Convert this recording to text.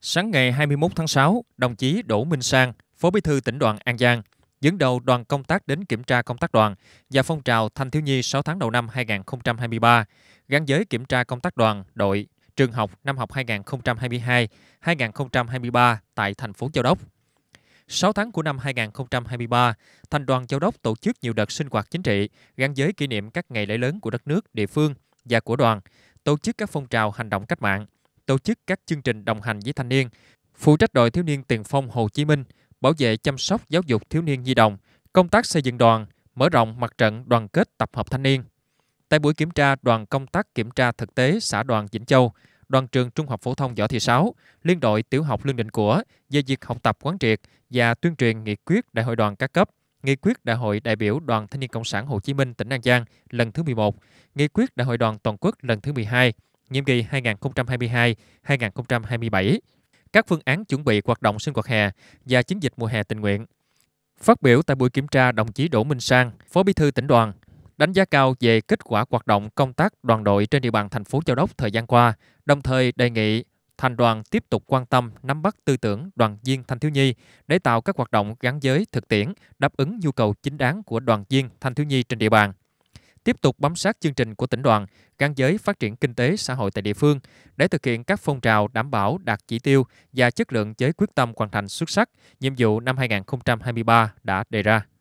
Sáng ngày 21 tháng 6, đồng chí Đỗ Minh Sang, Phó Bí thư tỉnh đoàn An Giang, dẫn đầu đoàn công tác đến kiểm tra công tác đoàn và phong trào thanh thiếu nhi 6 tháng đầu năm 2023, gắn giới kiểm tra công tác đoàn, đội, trường học năm học 2022-2023 tại thành phố Châu Đốc. 6 tháng của năm 2023, Thành đoàn Châu Đốc tổ chức nhiều đợt sinh hoạt chính trị gắn giới kỷ niệm các ngày lễ lớn của đất nước, địa phương và của đoàn, tổ chức các phong trào hành động cách mạng – tổ chức các chương trình đồng hành với thanh niên, phụ trách đội thiếu niên tiền phong Hồ Chí Minh, bảo vệ chăm sóc giáo dục thiếu niên nhi đồng, công tác xây dựng đoàn, mở rộng mặt trận đoàn kết tập hợp thanh niên. Tại buổi kiểm tra, đoàn công tác kiểm tra thực tế xã đoàn Vĩnh Châu, đoàn trường Trung học phổ thông Võ Thị Sáu, Liên đội Tiểu học Lương Định Của về việc học tập quán triệt và tuyên truyền nghị quyết Đại hội đoàn các cấp, nghị quyết Đại hội đại biểu Đoàn Thanh niên Cộng sản Hồ Chí Minh tỉnh An Giang lần thứ 11, nghị quyết Đại hội đoàn toàn quốc lần thứ 12, nhiệm kỳ 2022-2027, các phương án chuẩn bị hoạt động sinh hoạt hè và chiến dịch mùa hè tình nguyện. Phát biểu tại buổi kiểm tra, đồng chí Đỗ Minh Sang, Phó Bí thư tỉnh đoàn, đánh giá cao về kết quả hoạt động công tác đoàn đội trên địa bàn thành phố Châu Đốc thời gian qua, đồng thời đề nghị thành đoàn tiếp tục quan tâm nắm bắt tư tưởng đoàn viên thanh thiếu nhi để tạo các hoạt động gắn với thực tiễn đáp ứng nhu cầu chính đáng của đoàn viên thanh thiếu nhi trên địa bàn tiếp tục bám sát chương trình của tỉnh đoàn gắn giới phát triển kinh tế xã hội tại địa phương để thực hiện các phong trào đảm bảo đạt chỉ tiêu và chất lượng với quyết tâm hoàn thành xuất sắc nhiệm vụ năm 2023 đã đề ra.